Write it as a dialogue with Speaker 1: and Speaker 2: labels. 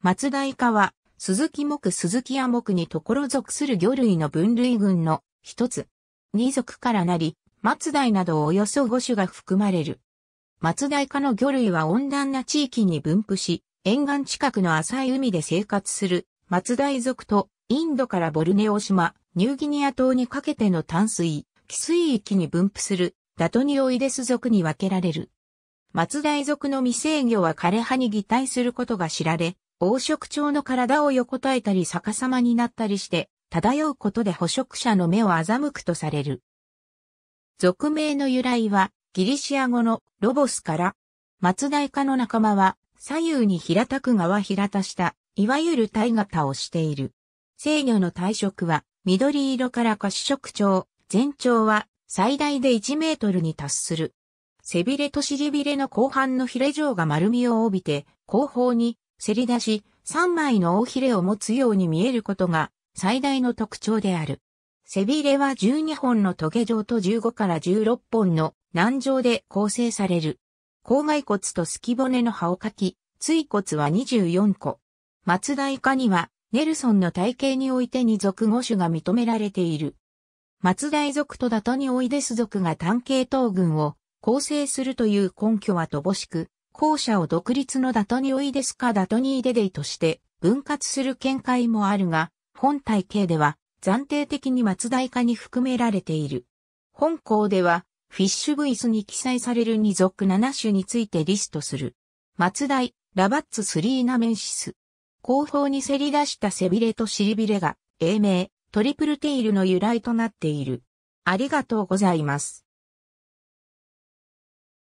Speaker 1: 松代化は、鈴木木鈴木亜木にところ属する魚類の分類
Speaker 2: 群の一つ。二属からなり、松代などおよそ五種が含まれる。松代科の魚類は温暖な地域に分布し、沿岸近くの浅い海で生活する松代族とインドからボルネオ島、ニューギニア島にかけての淡水、寄水域に分布するダトニオイデス族に分けられる。松代族の未成魚は枯葉に擬態することが知られ、黄色鳥の体を横たえたり逆さまになったりして、漂うことで捕食者の目を欺くとされる。俗名の由来は、ギリシア語のロボスから、松代科の仲間は、左右に平たく側平たした、いわゆる体型をしている。制御の体色は、緑色から褐色鳥、全長は、最大で1メートルに達する。背びれと尻びれの後半のヒレ状が丸みを帯びて、後方にせり出し、3枚の大ひれを持つように見えることが最大の特徴である。背びれは12本の棘状と15から16本の軟状で構成される。甲蓋骨と隙骨の葉をかき、椎骨は24個。松代科には、ネルソンの体系において二属五種が認められている。松代族とダトニオイデス族が単系統群を構成するという根拠は乏しく、後者を独立のダトニオイデスかダトニーデデイとして分割する見解もあるが、本体系では暫定的に松代化に含められている。本校では、フィッシュブイスに記載される二属七種についてリストする。松代、ラバッツスリーナメンシス。後方にせり出した背びれと尻びれが、英名、トリプルテイルの由来
Speaker 1: となっている。ありがとうございます。